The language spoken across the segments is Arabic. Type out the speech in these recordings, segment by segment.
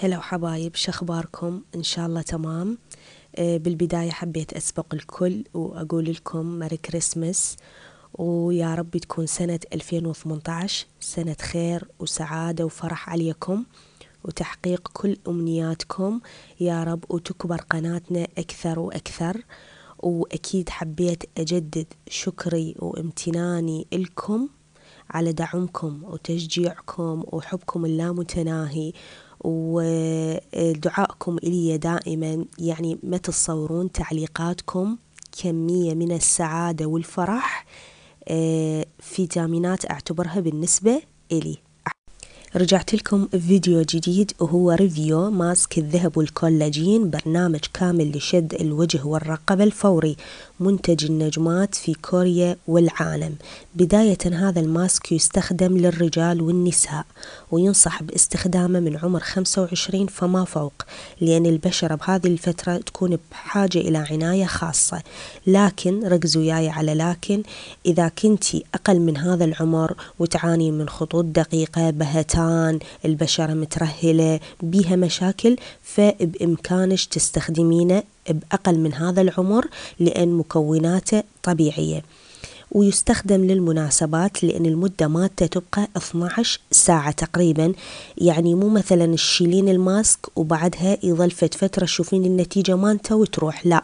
هلا وحبايب شخباركم إن شاء الله تمام آه، بالبداية حبيت أسبق الكل وأقول لكم ماري كريسمس ويا رب تكون سنة 2018 سنة خير وسعادة وفرح عليكم وتحقيق كل أمنياتكم يا رب وتكبر قناتنا أكثر وأكثر وأكيد حبيت أجدد شكري وامتناني إلكم على دعمكم وتشجيعكم وحبكم اللامتناهي ودعائكم إلي دائما يعني ما تتصورون تعليقاتكم كمية من السعادة والفرح آه، في تامينات أعتبرها بالنسبة إلي رجعت لكم بفيديو جديد وهو ريفيو ماسك الذهب والكولاجين برنامج كامل لشد الوجه والرقبة الفوري منتج النجمات في كوريا والعالم بداية هذا الماسك يستخدم للرجال والنساء وينصح باستخدامه من عمر 25 فما فوق لأن البشرة بهذه الفترة تكون بحاجة إلى عناية خاصة لكن ركزوا وياي على لكن إذا كنتي أقل من هذا العمر وتعاني من خطوط دقيقة بهتان البشرة مترهلة بيها مشاكل فبإمكانك تستخدمينه بأقل من هذا العمر لأن مكوناته طبيعية ويستخدم للمناسبات لأن المدة مالته تبقى 12 ساعة تقريبا يعني مو مثلا تشيلين الماسك وبعدها يظل فترة تشوفين النتيجة مالته وتروح لا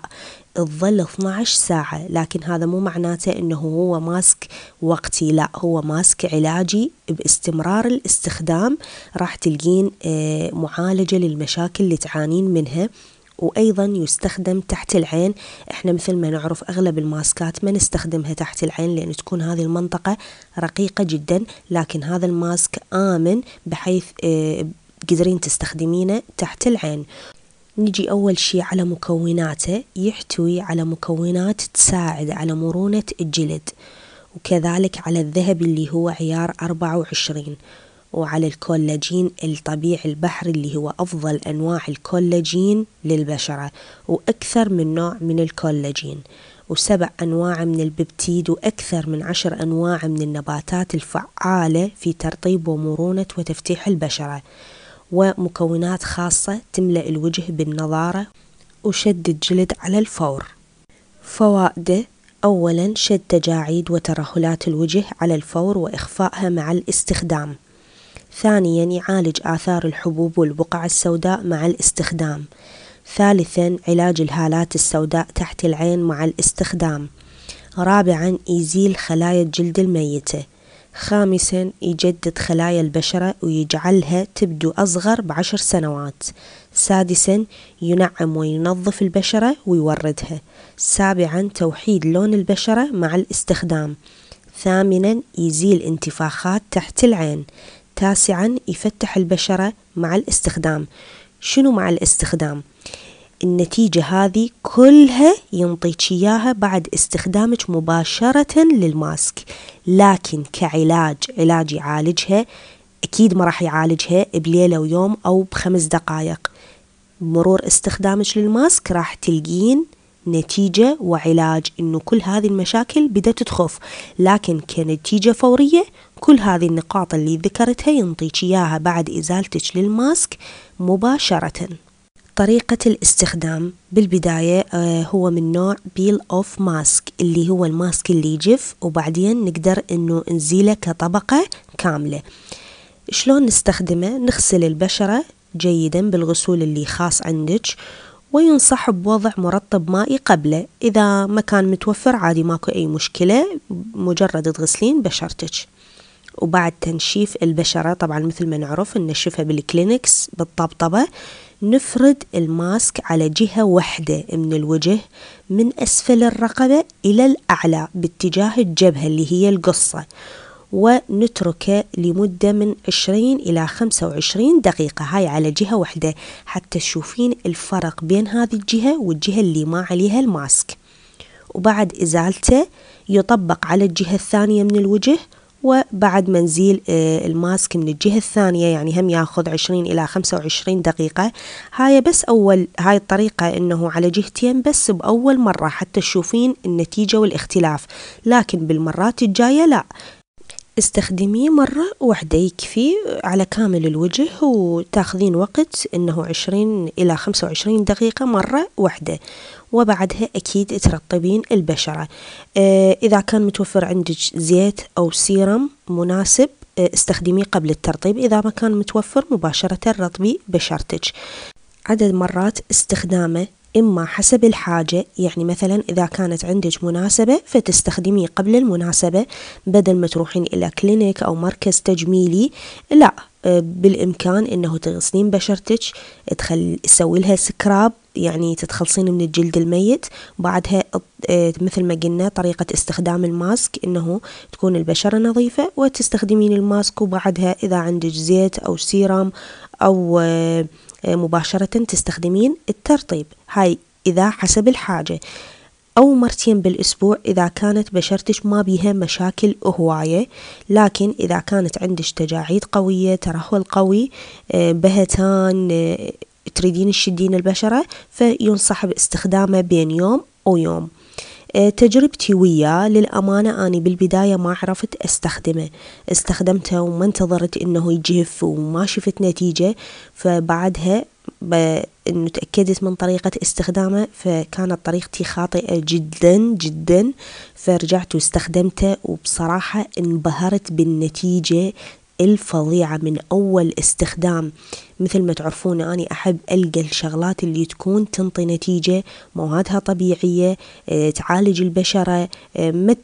تظل 12 ساعة لكن هذا مو معناته انه هو ماسك وقتي لا هو ماسك علاجي باستمرار الاستخدام راح تلقين آه، معالجة للمشاكل اللي تعانين منها وأيضا يستخدم تحت العين احنا مثل ما نعرف أغلب الماسكات ما نستخدمها تحت العين لأن تكون هذه المنطقة رقيقة جدا لكن هذا الماسك آمن بحيث آه، قدرين تستخدمينه تحت العين نجي أول شيء على مكوناته يحتوي على مكونات تساعد على مرونة الجلد وكذلك على الذهب اللي هو عيار 24 وعلى الكولاجين الطبيعي البحري اللي هو أفضل أنواع الكولاجين للبشرة وأكثر من نوع من الكولاجين وسبع أنواع من الببتيد وأكثر من عشر أنواع من النباتات الفعالة في ترطيب ومرونة وتفتيح البشرة ومكونات خاصة تملأ الوجه بالنضارة وشد الجلد على الفور فوائده أولا شد تجاعيد وترهلات الوجه على الفور وإخفائها مع الاستخدام ثانيا يعالج آثار الحبوب والبقع السوداء مع الاستخدام ثالثا علاج الهالات السوداء تحت العين مع الاستخدام رابعا يزيل خلايا الجلد الميتة خامسا يجدد خلايا البشرة ويجعلها تبدو أصغر بعشر سنوات سادسا ينعم وينظف البشرة ويوردها سابعا توحيد لون البشرة مع الاستخدام ثامنا يزيل انتفاخات تحت العين تاسعا يفتح البشرة مع الاستخدام شنو مع الاستخدام النتيجة هذه كلها ينطيك إياها بعد استخدامك مباشرة للماسك لكن كعلاج علاج يعالجها أكيد ما راح يعالجها بليلة ويوم أو بخمس دقايق مرور استخدامك للماسك راح تلقين نتيجة وعلاج انه كل هذه المشاكل بدأت تخف لكن كنتيجة فورية كل هذه النقاط اللي ذكرتها ينطيك اياها بعد ازالتك للماسك مباشرة طريقة الاستخدام بالبداية آه، هو من نوع بيل اوف ماسك اللي هو الماسك اللي يجف وبعدين نقدر انه نزيله كطبقة كاملة شلون نستخدمه نغسل البشرة جيدا بالغسول اللي خاص عندك وينصح بوضع مرطب مائي قبله إذا ما كان متوفر عادي ماكو أي مشكلة مجرد تغسلين بشرتك وبعد تنشيف البشرة طبعا مثل ما نعرف ننشفها بالكلينكس بالطبطبة نفرد الماسك على جهة واحدة من الوجه من أسفل الرقبة إلى الأعلى باتجاه الجبهة اللي هي القصة ونتركه لمدة من 20 إلى 25 دقيقة هاي على جهة واحدة حتى تشوفين الفرق بين هذه الجهة والجهة اللي ما عليها الماسك وبعد إزالته يطبق على الجهة الثانية من الوجه وبعد منزيل آه، الماسك من الجهة الثانية يعني هم ياخذ 20 إلى 25 دقيقة هاي بس أول هاي الطريقة إنه على جهتين بس بأول مرة حتى تشوفين النتيجة والاختلاف لكن بالمرات الجاية لا استخدميه مرة واحدة يكفي على كامل الوجه وتاخذين وقت انه عشرين الى خمسة وعشرين دقيقة مرة واحدة وبعدها اكيد ترطبين البشرة آه، اذا كان متوفر عندك زيت او سيرم مناسب آه، استخدميه قبل الترطيب اذا ما كان متوفر مباشرة رطبي بشرتك عدد مرات استخدامه إما حسب الحاجة يعني مثلا إذا كانت عندك مناسبة فتستخدميه قبل المناسبة بدل ما تروحين إلى كلينيك أو مركز تجميلي لا آه، بالإمكان أنه تغسلين بشرتك تسوي لها سكراب يعني تتخلصين من الجلد الميت بعدها آه، مثل ما قلنا طريقة استخدام الماسك انه تكون البشرة نظيفة وتستخدمين الماسك وبعدها اذا عندك زيت او سيرام او آه، مباشرة تستخدمين الترطيب هاي إذا حسب الحاجة أو مرتين بالأسبوع إذا كانت بشرتش ما بيها مشاكل هواية لكن إذا كانت عندك تجاعيد قوية ترهل قوي آه، بهتان آه، تريدين تشدين البشرة فينصح باستخدامه بين يوم ويوم إيه، تجربتي وياه للأمانة أني بالبداية ما عرفت أستخدمه استخدمته وما انتظرت إنه يجف وما شفت نتيجة فبعدها انه تأكدت من طريقة استخدامه فكانت طريقتي خاطئة جدا جدا فرجعت واستخدمته وبصراحة انبهرت بالنتيجة الفظيعة من أول استخدام مثل ما تعرفون أنا أحب ألقى الشغلات اللي تكون تنطي نتيجة موادها طبيعية آه، تعالج البشرة آه، ما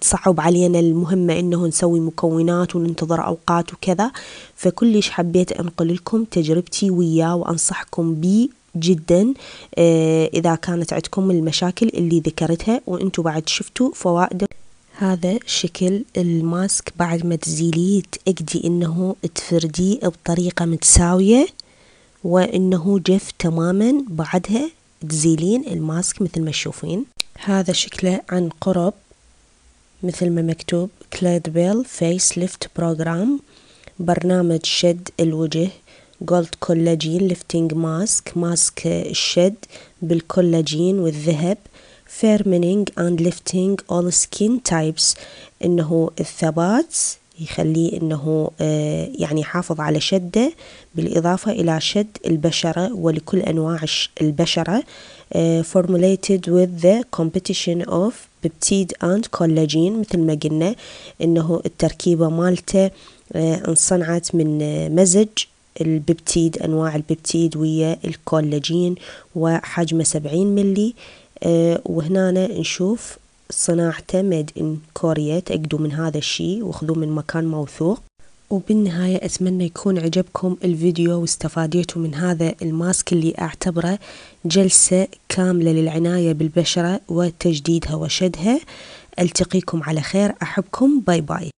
تصعب علينا المهمة إنه نسوي مكونات وننتظر أوقات وكذا فكلش حبيت أنقل لكم تجربتي وياه وأنصحكم بيه جدا آه، إذا كانت عندكم المشاكل اللي ذكرتها وأنتوا بعد شفتوا فوائده هذا شكل الماسك بعد ما تزيليه تأكدي انه تفرديه بطريقة متساوية وانه جف تماما بعدها تزيلين الماسك مثل ما تشوفين هذا شكله عن قرب مثل ما مكتوب كلاد بيل فيس ليفت بروجرام برنامج شد الوجه جولد كولاجين ليفتنج ماسك ماسك الشد بالكولاجين والذهب firming and lifting all skin types انه الثبات يخليه انه آه، يعني يحافظ على شده بالاضافه الى شد البشره ولكل انواع البشره آه، formulated with the competition of peptide and collagen مثل ما قلنا انه التركيبه مالته آه، انصنعت من مزج الببتيد انواع الببتيد ويا الكولاجين وحجمه 70 ملي آه، وهنا نشوف صناعته ميد ان كوريا تأكدوا من هذا الشيء وخذوه من مكان موثوق وبالنهاية أتمنى يكون عجبكم الفيديو واستفاديتوا من هذا الماسك اللي أعتبره جلسة كاملة للعناية بالبشرة وتجديدها وشدها ألتقيكم على خير أحبكم باي باي